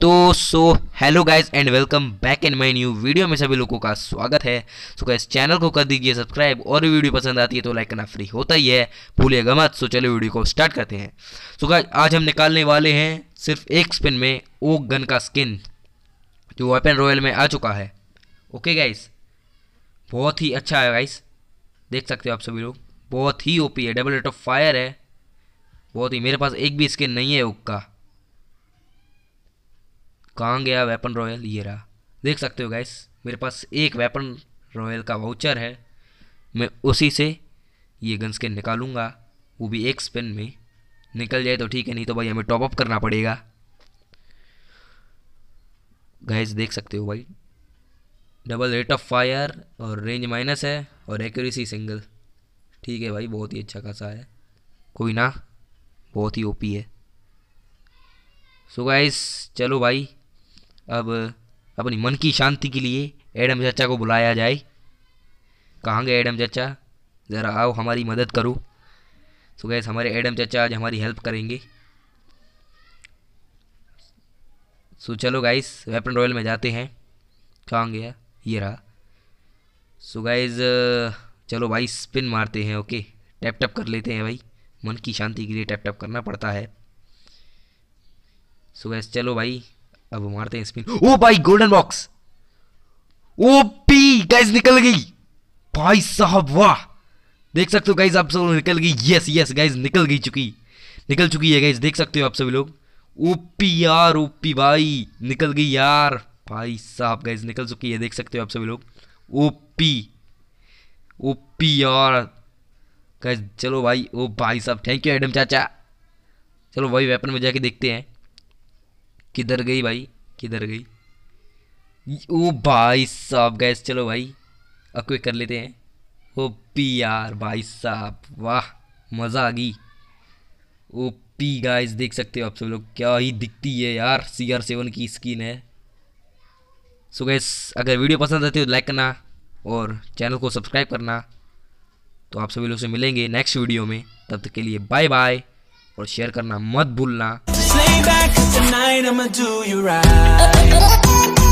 तो so hello guys and welcome back in my new video में सभी लोगों का स्वागत है सो so, गाइज चैनल को कर दीजिए सब्सक्राइब और वीडियो पसंद आती है तो लाइक करना फ्री होता ही है भूलिएगा मत सो so, चलो वीडियो को स्टार्ट करते हैं सो so, गाइज आज हम निकालने वाले हैं सिर्फ एक स्पिन में ओक गन का स्किन जो वेपन रॉयल में आ चुका है ओके गाइज बहुत ही अच्छा है गाइज देख सकते हो आप सभी लोग बहुत ही ओपी है डबल रेट ऑफ फायर है बहुत ही मेरे पास एक भी स्किन नहीं है ओक का कहाँ गया वेपन रॉयल ये रहा देख सकते हो गाइस मेरे पास एक वेपन रॉयल का वाउचर है मैं उसी से ये गन स्किन निकालूंगा वो भी एक स्पिन में निकल जाए तो ठीक है नहीं तो भाई हमें टॉपअप करना पड़ेगा गैस देख सकते हो भाई डबल रेट ऑफ फायर और रेंज माइनस है और एक्यूरेसी सिंगल ठीक है भाई बहुत ही अच्छा खासा है कोई ना बहुत ही ओपी है सो so गाइस चलो भाई अब अपनी मन की शांति के लिए एडम चचा को बुलाया जाए कहाँ गए एडम चचा ज़रा आओ हमारी मदद करो तो गैस हमारे एडम चचा आज हमारी हेल्प करेंगे सो तो चलो गाइस वेपन रॉयल में जाते हैं कहाँ गया ये रहा सो तो गाइस चलो भाई स्पिन मारते हैं ओके टैप टैप कर लेते हैं भाई मन की शांति के लिए टैप टैप करना पड़ता है सो तो गैस चलो भाई अब मारते हैं स्पिन ओ भाई golden box O P guys निकल गई भाई साहब वाह देख सकते हो गाइज आप सब निकल गई यस यस गाइज निकल गई चुकी निकल चुकी है गाइज देख सकते हो आप सभी लोग ओपी यार ओपी भाई निकल गई यार भाई साहब गाइज निकल चुकी है देख सकते हो आप सभी लोग ओपी ओपी यार गाइज चलो भाई ओ भाई साहब थैंक यू एडम चाचा चलो भाई वेपन में जाके देखते हैं किधर गई भाई किधर गई ओ भाई साहब गैस चलो भाई अक्वे कर लेते हैं ओ पी यार भाई साहब वाह मज़ा आ गई ओ पी गाइस देख सकते हो आप सब लोग क्या ही दिखती है यार सी आर सेवन की स्किन है सो so गैस अगर वीडियो पसंद आती हो तो लाइक करना और चैनल को सब्सक्राइब करना तो आप सभी लोग से मिलेंगे नेक्स्ट वीडियो में तब तक के लिए बाय बाय और शेयर करना मत भूलना Just lay back, cause tonight I'ma do you right